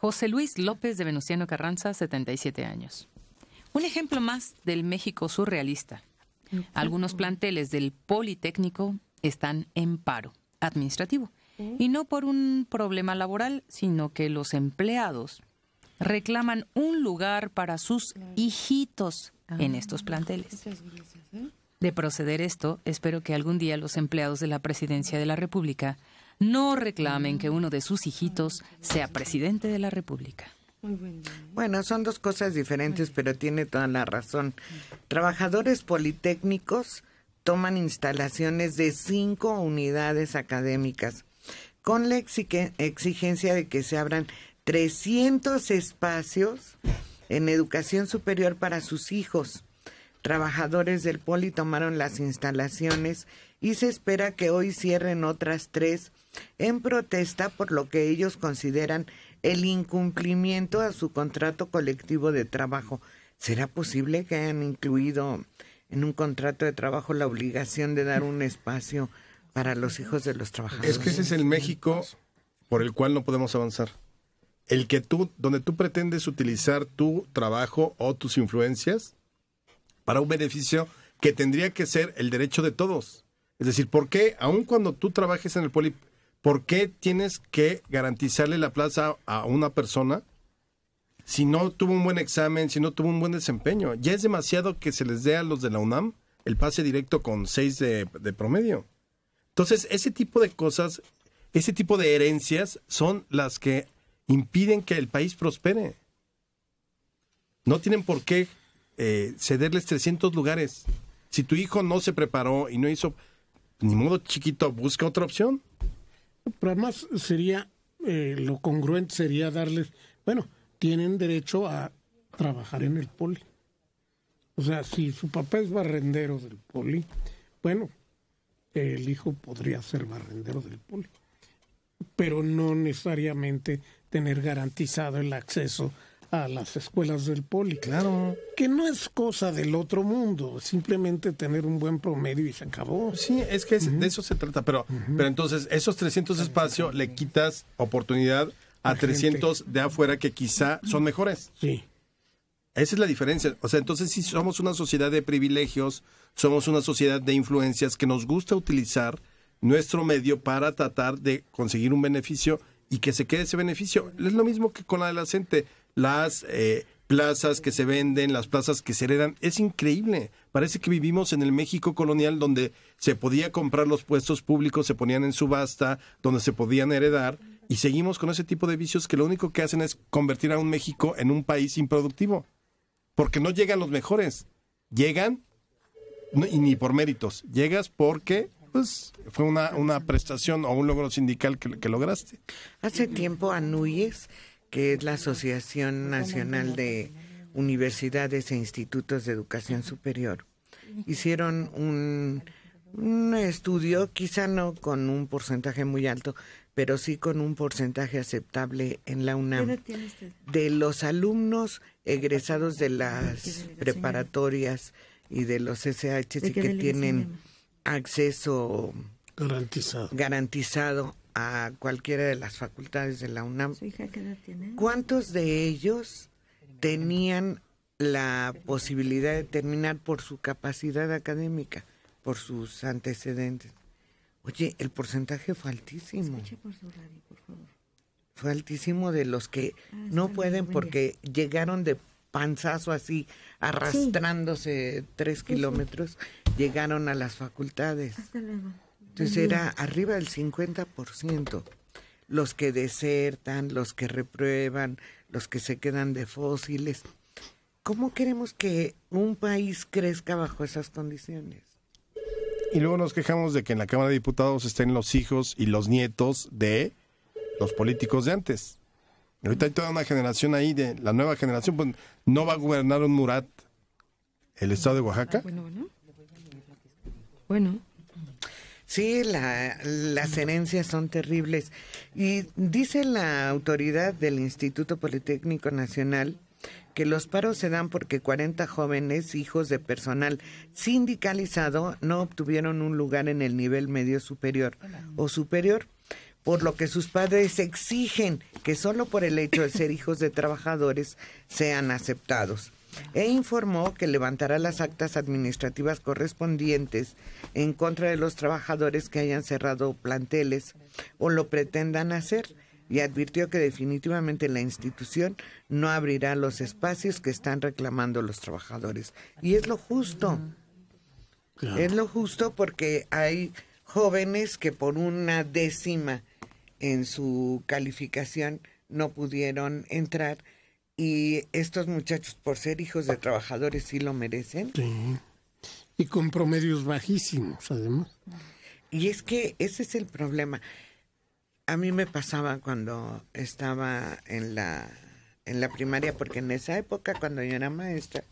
José Luis López de Venustiano Carranza, 77 años. Un ejemplo más del México surrealista. Algunos planteles del Politécnico están en paro administrativo. Y no por un problema laboral, sino que los empleados reclaman un lugar para sus hijitos en ah, estos planteles. ¿eh? De proceder esto, espero que algún día los empleados de la Presidencia de la República no reclamen que uno de sus hijitos sea presidente de la República. Bueno, son dos cosas diferentes, pero tiene toda la razón. Trabajadores politécnicos toman instalaciones de cinco unidades académicas, con la exigencia de que se abran 300 espacios en educación superior para sus hijos. Trabajadores del Poli tomaron las instalaciones y se espera que hoy cierren otras tres en protesta por lo que ellos consideran el incumplimiento a su contrato colectivo de trabajo. ¿Será posible que hayan incluido en un contrato de trabajo la obligación de dar un espacio para los hijos de los trabajadores? Es que ese es el México por el cual no podemos avanzar. El que tú, donde tú pretendes utilizar tu trabajo o tus influencias para un beneficio que tendría que ser el derecho de todos. Es decir, ¿por qué, aun cuando tú trabajes en el poli, ¿por qué tienes que garantizarle la plaza a una persona si no tuvo un buen examen, si no tuvo un buen desempeño? Ya es demasiado que se les dé a los de la UNAM el pase directo con seis de, de, promedio. Entonces, ese tipo de cosas, ese tipo de herencias son las que impiden que el país prospere. No tienen por qué eh, cederles 300 lugares. Si tu hijo no se preparó y no hizo, ni modo chiquito, busca otra opción. Pero además sería, eh, lo congruente sería darles, bueno, tienen derecho a trabajar en el poli. O sea, si su papá es barrendero del poli, bueno, el hijo podría ser barrendero del poli, pero no necesariamente tener garantizado el acceso a las escuelas del poli. Claro. Que no es cosa del otro mundo, simplemente tener un buen promedio y se acabó. Sí, es que de eso se trata, pero, pero entonces esos 300 espacios le quitas oportunidad a 300 de afuera que quizá son mejores. Sí. Esa es la diferencia. O sea, entonces si somos una sociedad de privilegios, somos una sociedad de influencias que nos gusta utilizar nuestro medio para tratar de conseguir un beneficio y que se quede ese beneficio. Es lo mismo que con la de la gente las eh, plazas que se venden, las plazas que se heredan. Es increíble. Parece que vivimos en el México colonial donde se podía comprar los puestos públicos, se ponían en subasta, donde se podían heredar. Y seguimos con ese tipo de vicios que lo único que hacen es convertir a un México en un país improductivo. Porque no llegan los mejores. Llegan y ni por méritos. Llegas porque pues, fue una, prestación o un logro sindical que, lograste. Hace tiempo Núñez que es la Asociación Nacional de Universidades e Institutos de Educación Superior, hicieron un, estudio, quizá no con un porcentaje muy alto, pero sí con un porcentaje aceptable en la UNAM. De los alumnos egresados de las preparatorias y de los SHs y que tienen acceso garantizado. garantizado a cualquiera de las facultades de la UNAM. ¿Cuántos de ellos tenían la posibilidad de terminar por su capacidad académica, por sus antecedentes? Oye, el porcentaje fue altísimo. Fue altísimo de los que ah, no pueden porque llegaron de panzazo así, arrastrándose tres kilómetros, llegaron a las facultades. Hasta luego. Entonces arriba del 50% los que desertan, los que reprueban, los que se quedan de fósiles. ¿Cómo queremos que un país crezca bajo esas condiciones? Y luego nos quejamos de que en la Cámara de Diputados estén los hijos y los nietos de los políticos de antes. Ahorita hay toda una generación ahí de la nueva generación, pues no va a gobernar un Murat el estado de Oaxaca. Bueno, bueno. Bueno. Sí, las herencias son terribles. Y dice la autoridad del Instituto Politécnico Nacional que los paros se dan porque 40 jóvenes hijos de personal sindicalizado no obtuvieron un lugar en el nivel medio superior o superior, por lo que sus padres exigen que solo por el hecho de ser hijos de trabajadores sean aceptados e informó que levantará las actas administrativas correspondientes en contra de los trabajadores que hayan cerrado planteles o lo pretendan hacer y advirtió que definitivamente la institución no abrirá los espacios que están reclamando los trabajadores. Y es lo justo. Es lo justo porque hay jóvenes que por una décima en su calificación no pudieron entrar y estos muchachos, por ser hijos de trabajadores, sí lo merecen. Sí. Y con promedios bajísimos, además. Y es que ese es el problema. A mí me pasaba cuando estaba en la, en la primaria, porque en esa época, cuando yo era maestra,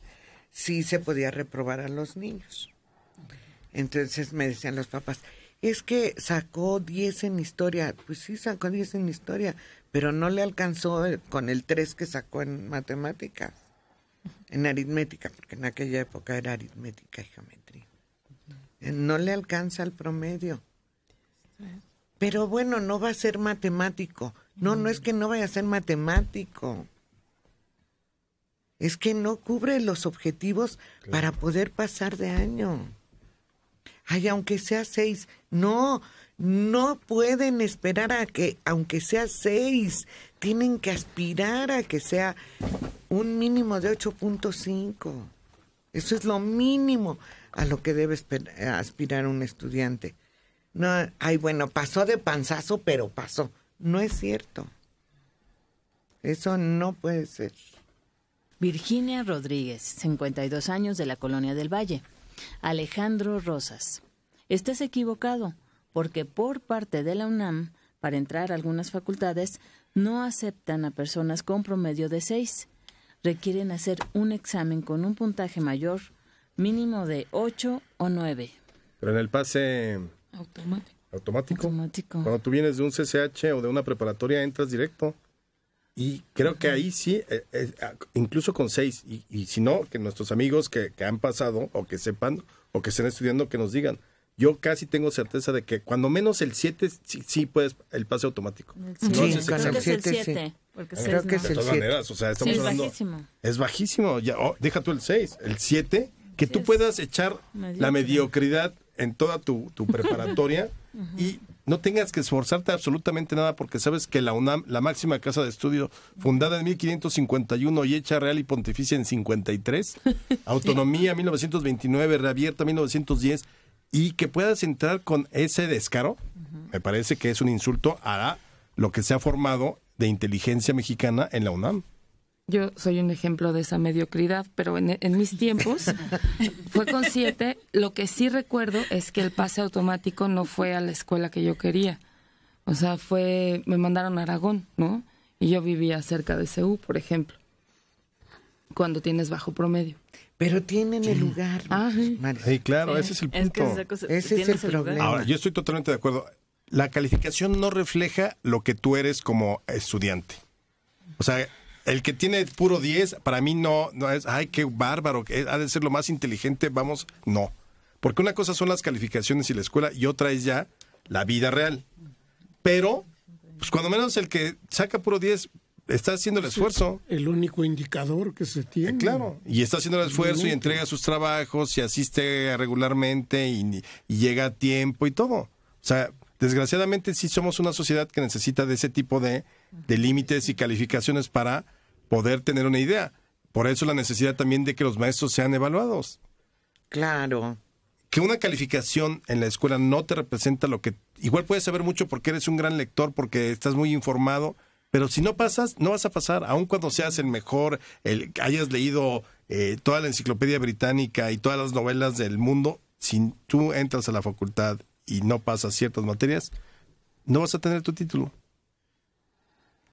sí se podía reprobar a los niños. Entonces me decían los papás, es que sacó 10 en historia. Pues sí, sacó 10 en historia, pero no le alcanzó con el 3 que sacó en Matemática. en aritmética, porque en aquella época era aritmética y geometría. Eh, no le alcanza el promedio. Pero bueno, no va a ser matemático. No, no es que no vaya a ser matemático. Es que no cubre los objetivos para poder pasar de año ay, aunque sea seis, no, no pueden esperar a que, aunque sea seis, tienen que aspirar a que sea un mínimo de 8.5. Eso es lo mínimo a lo que debe aspirar un estudiante. No, ay, bueno, pasó de panzazo, pero pasó. No es cierto. Eso no puede ser. Virginia Rodríguez, 52 años de la Colonia del Valle. Alejandro Rosas, estás equivocado, porque por parte de la UNAM, para entrar a algunas facultades, no aceptan a personas con promedio de seis, Requieren hacer un examen con un puntaje mayor, mínimo de ocho o nueve. Pero en el pase automático. automático. Cuando tú vienes de un CCH o de una preparatoria, entras directo. Y creo que ahí sí, eh, eh, ah, incluso con seis, y, si no, que nuestros amigos que, que, han pasado o que sepan o que estén estudiando, que nos digan. Yo casi tengo certeza de que cuando menos el 7 sí, puedes el pase automático. Sí, es el 7. Creo que es maneras, o sea, estamos es bajísimo. Es bajísimo. Ya, oh, deja tú el 6. El 7, que tú puedas echar la mediocridad en toda tu, tu preparatoria y no tengas que esforzarte absolutamente nada porque sabes que la UNAM, la máxima casa de estudio, fundada en 1551 y hecha real y pontificia en 53, autonomía 1929, reabierta 1910, y que puedas entrar con ese descaro, me parece que es un insulto a lo que se ha formado de inteligencia mexicana en la UNAM yo soy un ejemplo de esa mediocridad, pero en, mis tiempos fue con siete. Lo que sí recuerdo es que el pase automático no fue a la escuela que yo quería. O sea, fue, me mandaron a Aragón, ¿no? Y yo vivía cerca de CEU, por ejemplo, cuando tienes bajo promedio. Pero tienen el lugar. Ah, sí, claro, ese es el punto. ese es el problema. Ahora, yo estoy totalmente de acuerdo. La calificación no refleja lo que tú eres como estudiante. O sea, el que tiene puro 10, para mí no, no es, ay, qué bárbaro, ha de ser lo más inteligente, vamos, no. Porque una cosa son las calificaciones y la escuela y otra es ya la vida real. Pero, pues cuando menos el que saca puro 10 está haciendo el esfuerzo. El único indicador que se tiene. Eh, claro, y está haciendo el esfuerzo y entrega sus trabajos y asiste regularmente y, llega a tiempo y todo. O sea, desgraciadamente sí somos una sociedad que necesita de ese tipo de límites y calificaciones para poder tener una idea. Por eso la necesidad también de que los maestros sean evaluados. Claro. Que una calificación en la escuela no te representa lo que... Igual puedes saber mucho porque eres un gran lector, porque estás muy informado, pero si no pasas, no vas a pasar, aun cuando seas el mejor, hayas leído eh, toda la enciclopedia británica y todas las novelas del mundo, si tú entras a la facultad y no pasas ciertas materias, no vas a tener tu título.